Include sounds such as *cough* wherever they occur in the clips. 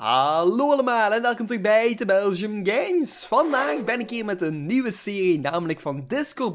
Hallo allemaal en welkom terug bij de Belgium Games. Vandaag ben ik hier met een nieuwe serie, namelijk van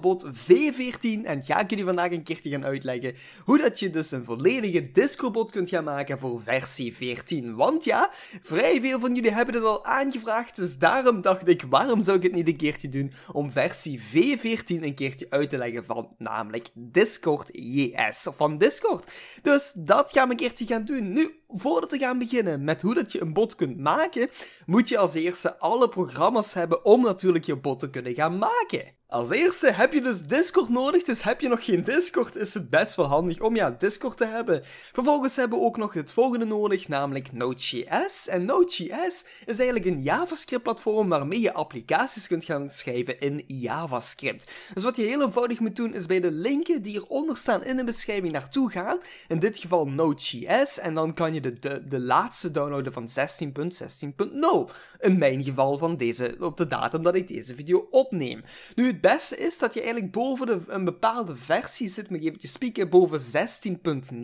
Bot V14. En ga ik jullie vandaag een keertje gaan uitleggen hoe dat je dus een volledige Bot kunt gaan maken voor versie 14. Want ja, vrij veel van jullie hebben het al aangevraagd, dus daarom dacht ik, waarom zou ik het niet een keertje doen om versie V14 een keertje uit te leggen van namelijk Discord JS of van Discord. Dus dat gaan we een keertje gaan doen. Nu, voordat we gaan beginnen met hoe dat je een bot kunt maken, moet je als eerste alle programma's hebben om natuurlijk je bot te kunnen gaan maken. Als eerste heb je dus Discord nodig, dus heb je nog geen Discord is het best wel handig om ja, Discord te hebben. Vervolgens hebben we ook nog het volgende nodig, namelijk Node.js. En Node.js is eigenlijk een JavaScript platform waarmee je applicaties kunt gaan schrijven in JavaScript. Dus wat je heel eenvoudig moet doen is bij de linken die hieronder staan in de beschrijving naartoe gaan, in dit geval Node.js, en dan kan je de, de, de laatste downloaden van 16.16.0. In mijn geval van deze, op de datum dat ik deze video opneem. Nu, het beste is dat je eigenlijk boven de, een bepaalde versie zit, maar je je speaker boven 16.9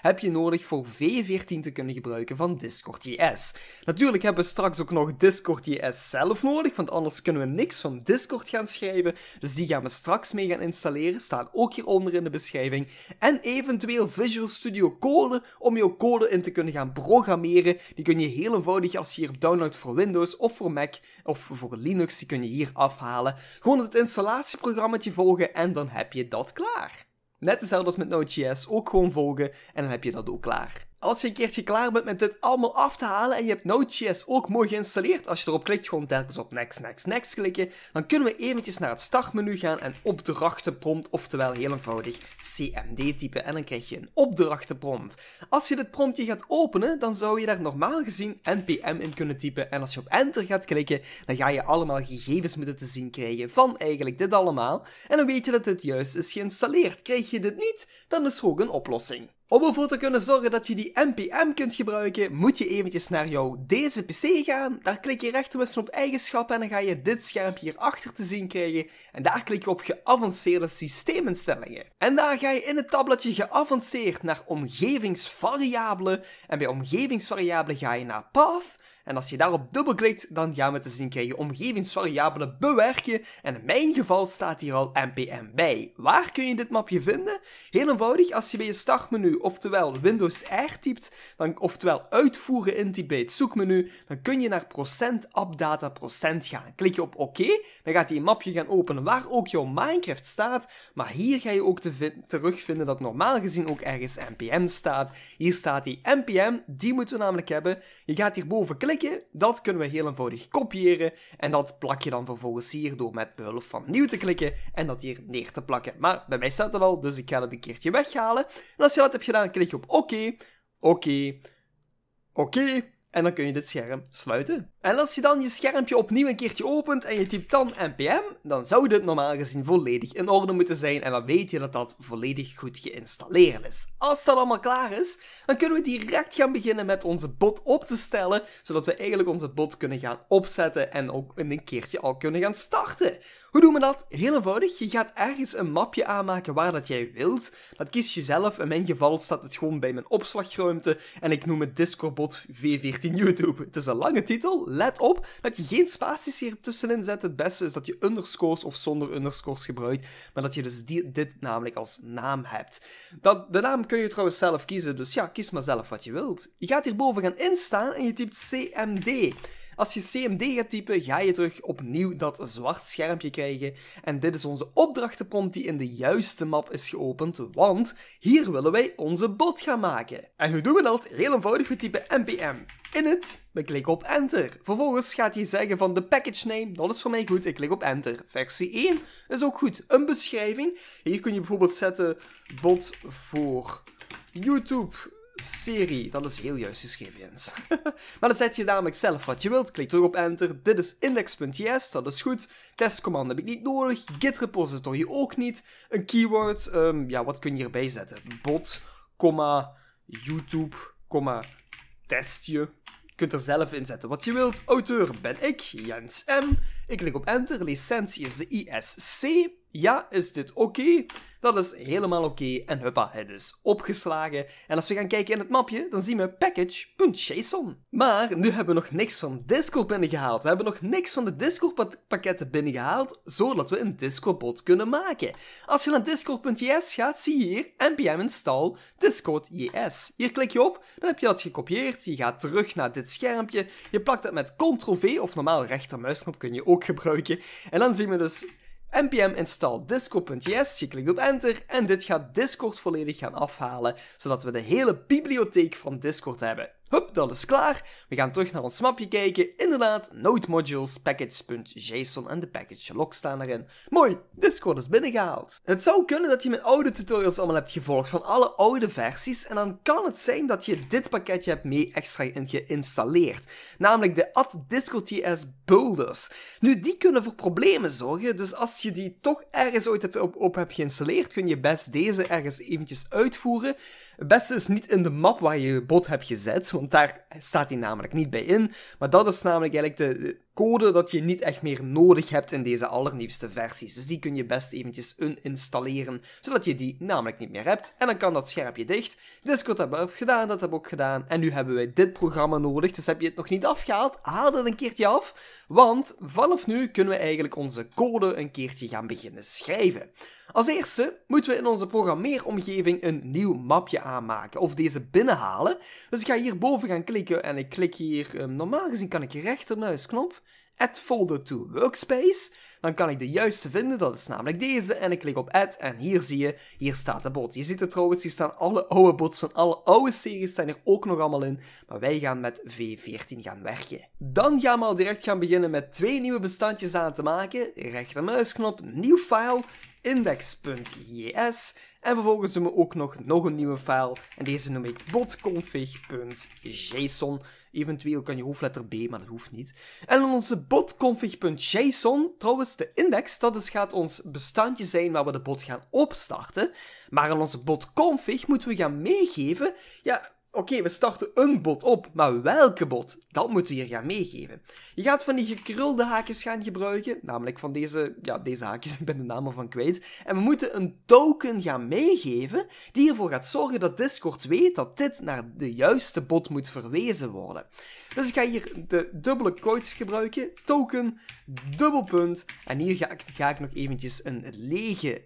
heb je nodig voor V14 te kunnen gebruiken van Discord JS. Natuurlijk hebben we straks ook nog Discord JS zelf nodig, want anders kunnen we niks van Discord gaan schrijven. Dus die gaan we straks mee gaan installeren, staat ook hieronder in de beschrijving. En eventueel Visual Studio Code om jouw code in te kunnen gaan programmeren. Die kun je heel eenvoudig als je hier downloadt voor Windows of voor Mac of voor Linux, die kun je hier afhalen. Gewoon het installatieprogrammaatje volgen en dan heb je dat klaar. Net hetzelfde als met Node.js, ook gewoon volgen en dan heb je dat ook klaar als je een keertje klaar bent met dit allemaal af te halen en je hebt Node.js ook mooi geïnstalleerd, als je erop klikt, gewoon telkens op next, next, next klikken, dan kunnen we eventjes naar het startmenu gaan en opdrachtenprompt, oftewel heel eenvoudig CMD typen en dan krijg je een opdrachtenprompt. Als je dit promptje gaat openen, dan zou je daar normaal gezien npm in kunnen typen en als je op enter gaat klikken, dan ga je allemaal gegevens moeten te zien krijgen van eigenlijk dit allemaal en dan weet je dat dit juist is geïnstalleerd. Krijg je dit niet, dan is er ook een oplossing. Om ervoor te kunnen zorgen dat je die NPM kunt gebruiken, moet je eventjes naar jouw Deze PC gaan. Daar klik je rechtermussen op Eigenschappen en dan ga je dit schermpje hierachter te zien krijgen. En daar klik je op Geavanceerde systeeminstellingen. En daar ga je in het tabbladje Geavanceerd naar Omgevingsvariabelen. En bij Omgevingsvariabelen ga je naar Path. En als je daarop klikt, dan gaan we te zien krijgen omgevingsvariabelen bewerken. En in mijn geval staat hier al NPM bij. Waar kun je dit mapje vinden? Heel eenvoudig, als je bij je startmenu oftewel Windows R typt, dan, oftewel uitvoeren intypt bij het zoekmenu, dan kun je naar procent appdata procent gaan. Klik je op OK, dan gaat hij een mapje gaan openen waar ook jouw Minecraft staat, maar hier ga je ook te terugvinden dat normaal gezien ook ergens NPM staat. Hier staat die NPM, die moeten we namelijk hebben. Je gaat hierboven klikken, dat kunnen we heel eenvoudig kopiëren en dat plak je dan vervolgens hier door met behulp van nieuw te klikken en dat hier neer te plakken. Maar bij mij staat het al, dus ik ga dat een keertje weghalen. En als je dat hebt dan klik je op oké, oké, oké. en dan kun je dit scherm sluiten. En als je dan je schermpje opnieuw een keertje opent en je typt dan npm, dan zou dit normaal gezien volledig in orde moeten zijn en dan weet je dat dat volledig goed geïnstalleerd is. Als dat allemaal klaar is, dan kunnen we direct gaan beginnen met onze bot op te stellen, zodat we eigenlijk onze bot kunnen gaan opzetten en ook in een keertje al kunnen gaan starten. Hoe doen we dat? Heel eenvoudig, je gaat ergens een mapje aanmaken waar dat jij wilt. Dat kies je zelf, in mijn geval staat het gewoon bij mijn opslagruimte en ik noem het Discordbot V14 YouTube. Het is een lange titel, let op dat je geen spaties hier tussenin zet. Het beste is dat je underscores of zonder underscores gebruikt. Maar dat je dus dit namelijk als naam hebt. Dat, de naam kun je trouwens zelf kiezen, dus ja, kies maar zelf wat je wilt. Je gaat hierboven gaan instaan en je typt CMD. Als je CMD gaat typen, ga je terug opnieuw dat zwart schermpje krijgen. En dit is onze opdrachtenprompt die in de juiste map is geopend, want hier willen wij onze bot gaan maken. En hoe doen we dat? Heel eenvoudig, we typen npm init, we klikken op enter. Vervolgens gaat hij zeggen van de package name, dat is voor mij goed, ik klik op enter. Versie 1 is ook goed, een beschrijving. Hier kun je bijvoorbeeld zetten bot voor YouTube serie. Dat is heel juist geschreven, Jens. *laughs* maar dan zet je namelijk zelf wat je wilt. Klik terug op enter. Dit is index.js, dat is goed. Testcommando heb ik niet nodig. Git repository ook niet. Een keyword, ehm, ja, wat kun je hierbij zetten? Bot, comma, YouTube, comma, testje. Je kunt er zelf in zetten wat je wilt. Auteur ben ik, Jens M. Ik klik op enter. Licentie is de ISC ja, is dit oké? Dat is helemaal oké. En huppa, het is opgeslagen. En als we gaan kijken in het mapje, dan zien we package.json. Maar nu hebben we nog niks van Discord binnengehaald. We hebben nog niks van de Discord pakketten binnengehaald, zodat we een Discord-bot kunnen maken. Als je naar discord.js gaat, zie je hier npm install discord.js. Hier klik je op, dan heb je dat gekopieerd. Je gaat terug naar dit schermpje. Je plakt het met ctrl-v, of normaal rechtermuisknop kun je ook gebruiken. En dan zien we dus npm install disco.js, je klikt op enter en dit gaat Discord volledig gaan afhalen, zodat we de hele bibliotheek van Discord hebben. Hup, dat is klaar. We gaan terug naar ons mapje kijken. Inderdaad, node_modules, package.json en de package log staan erin. Mooi, Discord is binnengehaald. Het zou kunnen dat je mijn oude tutorials allemaal hebt gevolgd van alle oude versies. En dan kan het zijn dat je dit pakketje hebt mee extra geïnstalleerd. Namelijk de Disco TS builders. Nu, die kunnen voor problemen zorgen. Dus als je die toch ergens ooit op, op hebt geïnstalleerd, kun je best deze ergens eventjes uitvoeren. Het beste is niet in de map waar je je bot hebt gezet, want daar staat hij namelijk niet bij in. Maar dat is namelijk eigenlijk de, code dat je niet echt meer nodig hebt in deze allernieuwste versies. Dus die kun je best eventjes uninstalleren, zodat je die namelijk niet meer hebt. En dan kan dat scherpje dicht. Discord hebben we ook gedaan, dat hebben we ook gedaan. En nu hebben wij dit programma nodig, dus heb je het nog niet afgehaald, haal dat een keertje af. Want vanaf nu kunnen we eigenlijk onze code een keertje gaan beginnen schrijven. Als eerste moeten we in onze programmeeromgeving een nieuw mapje aanmaken, of deze binnenhalen. Dus ik ga hierboven gaan klikken en ik klik hier, ehm, normaal gezien kan ik rechtermuisknop, add folder to workspace, dan kan ik de juiste vinden, dat is namelijk deze. En ik klik op add en hier zie je, hier staat de bot. Je ziet het trouwens, hier staan alle oude bots van alle oude series zijn er ook nog allemaal in. Maar wij gaan met V14 gaan werken. Dan gaan we al direct gaan beginnen met twee nieuwe bestandjes aan te maken. Rechtermuisknop, nieuw file index.js en vervolgens doen we ook nog, nog een nieuwe file en deze noem ik botconfig.json. Eventueel kan je hoofdletter B, maar dat hoeft niet. En in onze botconfig.json, trouwens de index, dat is dus gaat ons bestandje zijn waar we de bot gaan opstarten. Maar in onze botconfig moeten we gaan meegeven, ja, oké, we starten een bot op, maar welke bot? Dat moeten we hier gaan meegeven. Je gaat van die gekrulde haakjes gaan gebruiken, namelijk van deze, ja, deze haakjes, *laughs* ik ben de naam ervan kwijt. En we moeten een token gaan meegeven, die ervoor gaat zorgen dat Discord weet dat dit naar de juiste bot moet verwezen worden. Dus ik ga hier de dubbele quotes gebruiken, token, dubbelpunt, en hier ga ik, ga ik nog eventjes een lege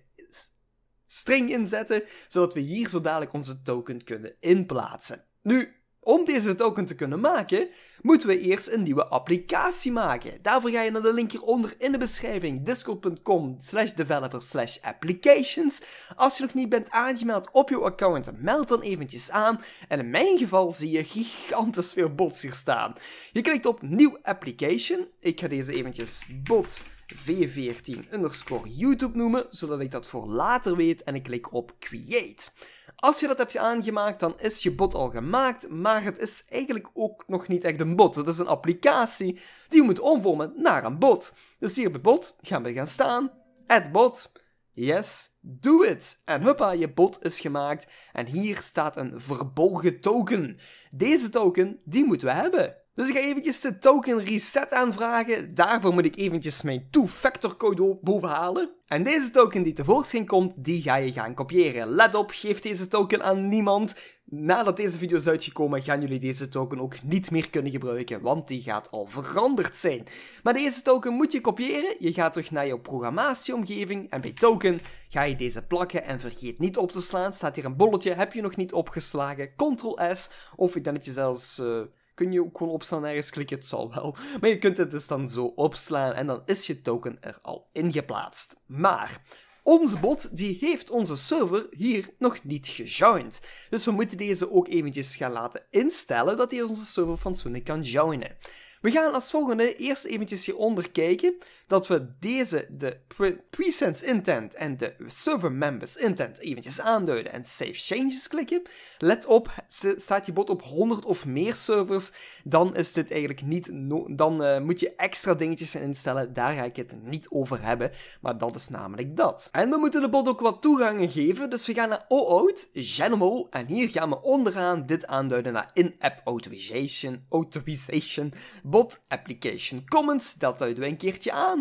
string inzetten, zodat we hier zo dadelijk onze token kunnen inplaatsen. Nu, om deze token te kunnen maken, moeten we eerst een nieuwe applicatie maken. Daarvoor ga je naar de link hieronder in de beschrijving, discord.com slash developer slash applications. Als je nog niet bent aangemeld op je account, meld dan eventjes aan. En in mijn geval zie je gigantisch veel bots hier staan. Je klikt op nieuw application. Ik ga deze eventjes bot v14 underscore YouTube noemen, zodat ik dat voor later weet en ik klik op create. Als je dat hebt aangemaakt, dan is je bot al gemaakt, maar het is eigenlijk ook nog niet echt een bot. Het is een applicatie die je moet omvormen naar een bot. Dus hier bij bot gaan we gaan staan, add bot, yes, do it. En huppa, je bot is gemaakt en hier staat een verborgen token. Deze token, die moeten we hebben. Dus ik ga eventjes de token reset aanvragen. Daarvoor moet ik eventjes mijn two-factor code bovenhalen. En deze token die tevoorschijn komt, die ga je gaan kopiëren. Let op, geef deze token aan niemand. Nadat deze video is uitgekomen, gaan jullie deze token ook niet meer kunnen gebruiken, want die gaat al veranderd zijn. Maar deze token moet je kopiëren. Je gaat terug naar je programmatieomgeving en bij token ga je deze plakken en vergeet niet op te slaan. Staat hier een bolletje, heb je nog niet opgeslagen, ctrl S of ik denk dat je zelfs kun je ook gewoon opslaan ergens klikken, het zal wel. Maar je kunt het dus dan zo opslaan en dan is je token er al ingeplaatst. Maar ons bot die heeft onze server hier nog niet gejoined. Dus we moeten deze ook eventjes gaan laten instellen dat hij onze server van Sonic kan joinen. We gaan als volgende eerst eventjes hieronder kijken dat we deze, de Presense presence intent en de server members intent eventjes aanduiden en save changes klikken. Let op, staat je bot op 100 of meer servers, dan is dit eigenlijk niet, dan eh, moet je extra dingetjes instellen, daar ga ik het niet over hebben, maar dat is namelijk dat. En we moeten de bot ook wat toegangen geven, dus we gaan naar OAuth, General, en hier gaan we onderaan dit aanduiden naar in-app authorization, authorization, bot application comments, dat duiden we een keertje aan.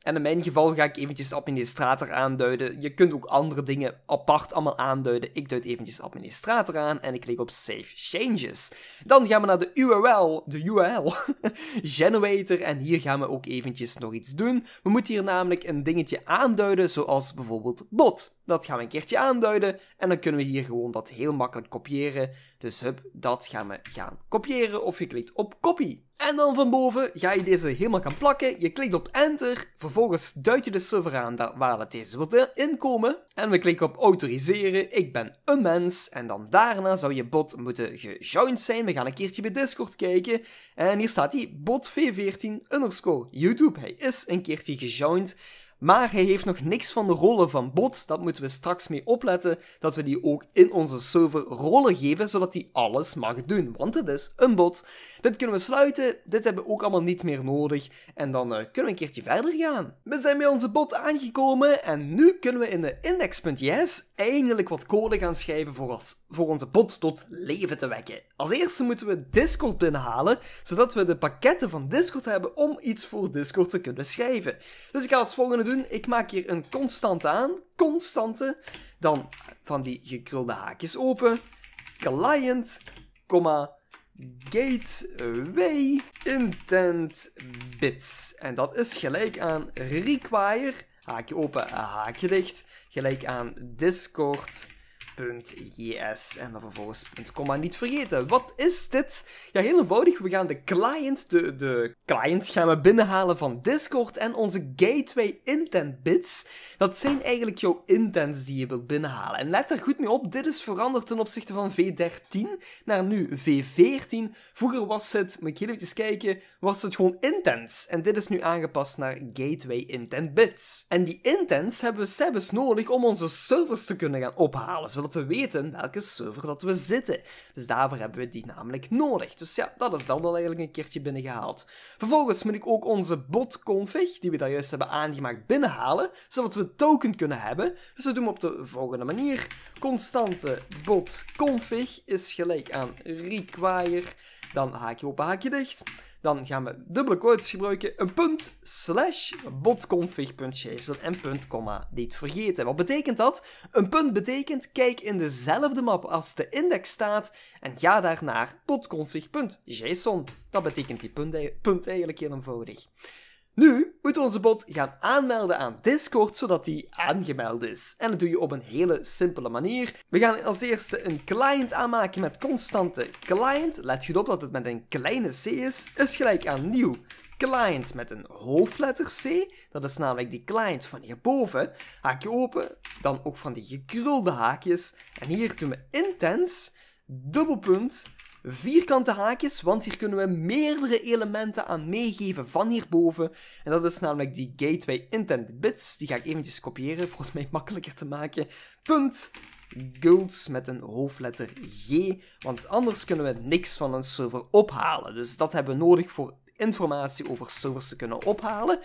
En in mijn geval ga ik eventjes administrator aanduiden. Je kunt ook andere dingen apart allemaal aanduiden. Ik duid eventjes administrator aan en ik klik op Save Changes. Dan gaan we naar de URL, de URL *laughs* generator. En hier gaan we ook eventjes nog iets doen. We moeten hier namelijk een dingetje aanduiden, zoals bijvoorbeeld bot. Dat gaan we een keertje aanduiden en dan kunnen we hier gewoon dat heel makkelijk kopiëren. Dus hup, dat gaan we gaan kopiëren of je klikt op copy. En dan van boven ga je deze helemaal gaan plakken. Je klikt op enter, vervolgens duid je de server aan daar, waar het deze wilt inkomen. En we klikken op autoriseren, ik ben een mens. En dan daarna zou je bot moeten gejoined zijn. We gaan een keertje bij Discord kijken. En hier staat hij, bot v14 underscore YouTube. Hij is een keertje gejoined. Maar hij heeft nog niks van de rollen van bot. Dat moeten we straks mee opletten dat we die ook in onze server rollen geven, zodat die alles mag doen. Want het is een bot. Dit kunnen we sluiten. Dit hebben we ook allemaal niet meer nodig. En dan eh, kunnen we een keertje verder gaan. We zijn bij onze bot aangekomen en nu kunnen we in de index.js eindelijk wat code gaan schrijven voor, als, voor onze bot tot leven te wekken. Als eerste moeten we Discord binnenhalen, zodat we de pakketten van Discord hebben om iets voor Discord te kunnen schrijven. Dus ik ga als volgende doen. Ik maak hier een constante aan. Constante. Dan van die gekrulde haakjes open. Client, comma, gateway intent bits. En dat is gelijk aan require, haakje open, haakje dicht, gelijk aan Discord .js en dan vervolgens .comma niet vergeten. Wat is dit? Ja, heel eenvoudig. We gaan de client, de, de client gaan we binnenhalen van Discord en onze gateway intent bits. Dat zijn eigenlijk jouw intents die je wilt binnenhalen. En let er goed mee op, dit is veranderd ten opzichte van V13 naar nu V14. Vroeger was het, moet ik heel even kijken, was het gewoon intents. En dit is nu aangepast naar gateway intent bits. En die intents hebben we zelfs nodig om onze servers te kunnen gaan ophalen, zodat we weten welke server dat we zitten. Dus daarvoor hebben we die namelijk nodig. Dus ja, dat is dan wel eigenlijk een keertje binnengehaald. Vervolgens moet ik ook onze botconfig, die we daar juist hebben aangemaakt, binnenhalen, zodat we een token kunnen hebben. Dus dat doen we op de volgende manier. Constante config is gelijk aan require, dan haak je op haakje dicht. Dan gaan we dubbele quotes gebruiken. Een punt slash botconfig.json en punt, komma, niet vergeten. Wat betekent dat? Een punt betekent kijk in dezelfde map als de index staat en ga daar naar botconfig.json. Dat betekent die punt, punt eigenlijk heel eenvoudig. Nu moeten we onze bot gaan aanmelden aan Discord, zodat die aangemeld is. En dat doe je op een hele simpele manier. We gaan als eerste een client aanmaken met constante client. Let goed op dat het met een kleine c is. Is gelijk aan nieuw client met een hoofdletter C. Dat is namelijk die client van hierboven. Haakje open, dan ook van die gekrulde haakjes. En hier doen we intens, dubbelpunt, vierkante haakjes, want hier kunnen we meerdere elementen aan meegeven van hierboven. En dat is namelijk die gateway intent bits. Die ga ik eventjes kopiëren voor het mij makkelijker te maken. Punt guilds met een hoofdletter G, want anders kunnen we niks van een server ophalen. Dus dat hebben we nodig voor informatie over servers te kunnen ophalen.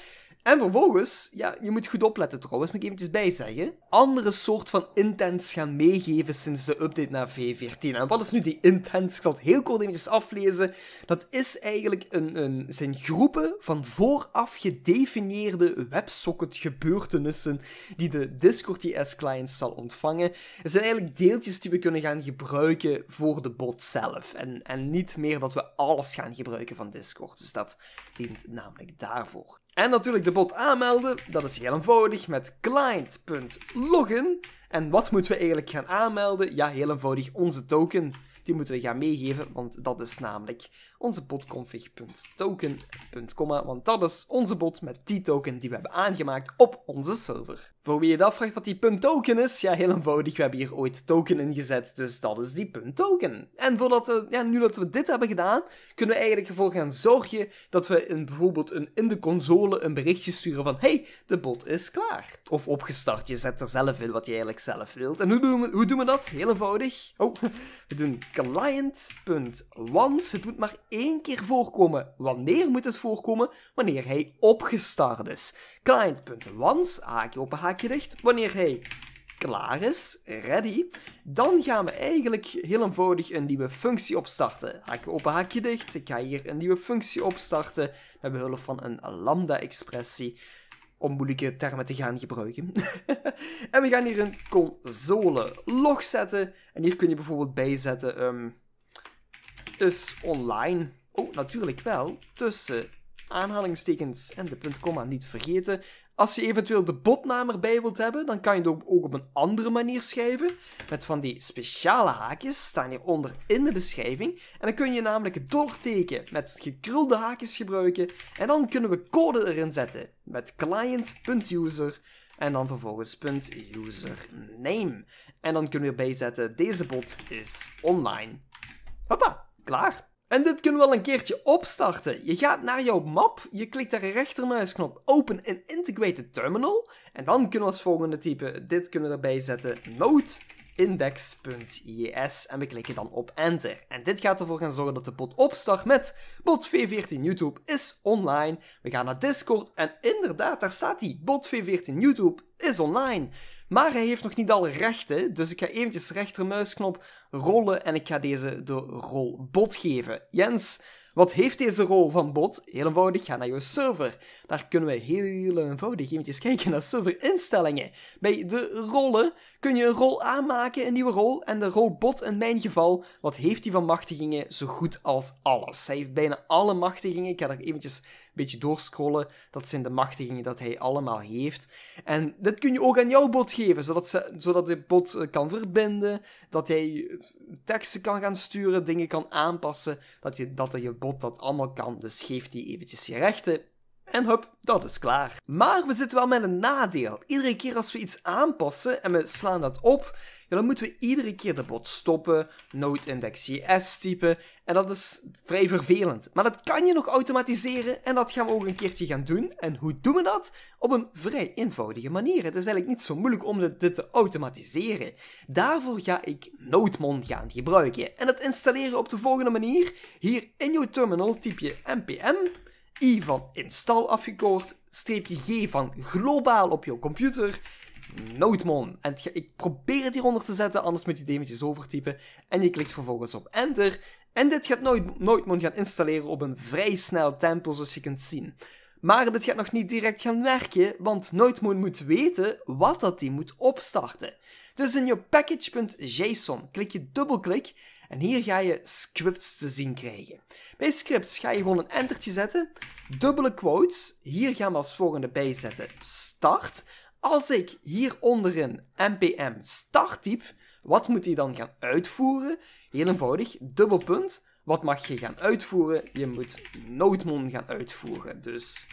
En vervolgens, ja, je moet goed opletten trouwens, moet ik eventjes bijzeggen. Andere soort van intents gaan meegeven sinds de update naar V14. En wat is nu die intents? Ik zal het heel kort eventjes aflezen. Dat is eigenlijk een, een, zijn groepen van vooraf gedefinieerde WebSocket gebeurtenissen die de Discord TS e clients zal ontvangen. Het zijn eigenlijk deeltjes die we kunnen gaan gebruiken voor de bot zelf. En, en niet meer dat we alles gaan gebruiken van Discord. Dus dat dient namelijk daarvoor. En natuurlijk de bot aanmelden, dat is heel eenvoudig met client.login. En wat moeten we eigenlijk gaan aanmelden? Ja, heel eenvoudig onze token die moeten we gaan meegeven, want dat is namelijk onze botconfig.token.comma, want dat is onze bot met die token die we hebben aangemaakt op onze server. Voor wie je dat vraagt wat die .token is, ja heel eenvoudig, we hebben hier ooit token gezet, dus dat is die .token. En voordat we, eh, ja, nu dat we dit hebben gedaan, kunnen we eigenlijk ervoor gaan zorgen dat we in, bijvoorbeeld een, in de console een berichtje sturen van hey, de bot is klaar. Of opgestart, je zet er zelf in wat je eigenlijk zelf wilt. En hoe doen we, hoe doen we dat? Heel eenvoudig. Oh, *laughs* we doen client.once. Het moet maar één keer voorkomen. Wanneer moet het voorkomen? Wanneer hij opgestart is. Client.once, haakje open, haakje dicht. Wanneer hij klaar is, ready, dan gaan we eigenlijk heel eenvoudig een nieuwe functie opstarten. Haakje open, haakje dicht. Ik ga hier een nieuwe functie opstarten met behulp van een lambda-expressie om moeilijke termen te gaan gebruiken. *laughs* en we gaan hier een console log zetten. En hier kun je bijvoorbeeld bijzetten, um, ehm, is online. Oh, natuurlijk wel, tussen aanhalingstekens en de puntkomma niet vergeten. Als je eventueel de botnaam erbij wilt hebben, dan kan je het ook op een andere manier schrijven. Met van die speciale haakjes staan hieronder in de beschrijving. En dan kun je namelijk het dollarteken met gekrulde haakjes gebruiken. En dan kunnen we code erin zetten met client.user en dan vervolgens .username. En dan kunnen we erbij zetten, deze bot is online. Hoppa, klaar. En dit kunnen we wel een keertje opstarten. Je gaat naar jouw map, je klikt daar rechtermuisknop Open in Integrated Terminal. En dan kunnen we als volgende typen: dit kunnen we erbij zetten, node index.js en we klikken dan op enter. En dit gaat ervoor gaan zorgen dat de bot opstart met bot V14 YouTube is online. We gaan naar Discord en inderdaad, daar staat die bot V14 YouTube is online. Maar hij heeft nog niet alle rechten, dus ik ga eventjes rechtermuisknop rollen en ik ga deze de rol bot geven. Jens, wat heeft deze rol van bot? Heel eenvoudig, ga naar jouw server. Daar kunnen we heel eenvoudig eventjes kijken naar serverinstellingen. Bij de rollen kun je een rol aanmaken, een nieuwe rol. En de rol bot in mijn geval, wat heeft hij van machtigingen? Zo goed als alles. Hij heeft bijna alle machtigingen. Ik ga er eventjes een beetje doorscrollen. Dat zijn de machtigingen dat hij allemaal heeft. En dat kun je ook aan jouw bot geven, zodat, ze, zodat de bot eh, kan verbinden. Dat hij eh, teksten kan gaan sturen, dingen kan aanpassen. Dat, je, dat je bot dat allemaal kan. Dus geef hij eventjes je rechten en hop, dat is klaar. Maar we zitten wel met een nadeel. Iedere keer als we iets aanpassen en we slaan dat op, dan moeten we iedere keer de bot stoppen, node JS typen. En dat is vrij vervelend. Maar dat kan je nog automatiseren en dat gaan we ook een keertje gaan doen. En hoe doen we dat? Op een vrij eenvoudige manier. Het is eigenlijk niet zo moeilijk om dit te automatiseren. Daarvoor ga ik Nodemon gaan gebruiken. En dat installeren op de volgende manier. Hier in je terminal typ je npm I van install afgekort, streepje G van globaal op jouw computer, Noitmon. En ik probeer het hieronder te zetten, anders moet je demetjes overtypen. En je klikt vervolgens op enter. En dit gaat nooit, gaan installeren op een vrij snel tempo, zoals je kunt zien. Maar dit gaat nog niet direct gaan werken, want Noitmon moet weten wat dat die moet opstarten. Dus in je package.json klik je dubbelklik en hier ga je scripts te zien krijgen. Bij scripts ga je gewoon een entertje zetten, dubbele quotes. Hier gaan we als volgende bij zetten start. Als ik hier onderin npm start typ, wat moet hij dan gaan uitvoeren? Heel eenvoudig, dubbel punt. Wat mag je gaan uitvoeren? Je moet noodmon gaan uitvoeren. Dus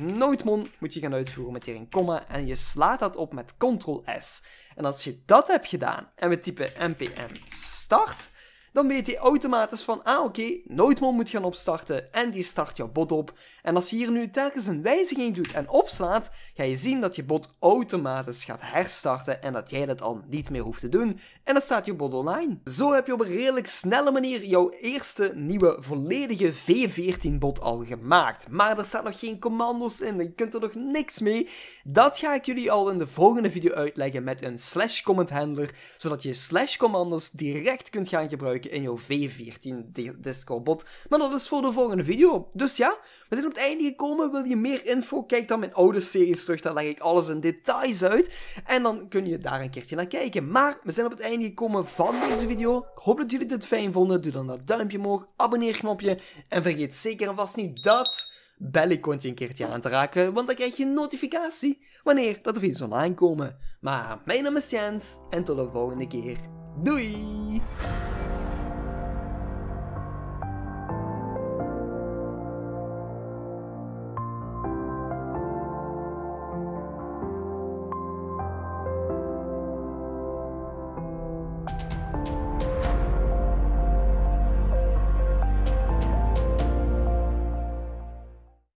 noodmon moet je gaan uitvoeren met hier een komma en je slaat dat op met ctrl s. En als je dat hebt gedaan en we typen npm start, dan weet hij automatisch van, ah oké, nooit meer moet gaan opstarten. En die start jouw bot op. En als je hier nu telkens een wijziging doet en opslaat, ga je zien dat je bot automatisch gaat herstarten en dat jij dat al niet meer hoeft te doen. En dan staat je bot online. Zo heb je op een redelijk snelle manier jouw eerste nieuwe volledige V14 bot al gemaakt. Maar er staan nog geen commando's in, je kunt er nog niks mee. Dat ga ik jullie al in de volgende video uitleggen met een slash comment handler, zodat je slash commando's direct kunt gaan gebruiken in jouw V14 Discord-bot. Maar dat is voor de volgende video. Dus ja, we zijn op het einde gekomen. Wil je meer info? Kijk dan mijn oude series terug. Daar leg ik alles in details uit. En dan kun je daar een keertje naar kijken. Maar we zijn op het einde gekomen van deze video. Ik hoop dat jullie dit fijn vonden. Doe dan dat duimpje omhoog, abonneerknopje. En vergeet zeker en vast niet dat belletje een keertje aan te raken, want dan krijg je een notificatie wanneer dat er video's online komen. Maar mijn naam is Jens en tot de volgende keer. Doei!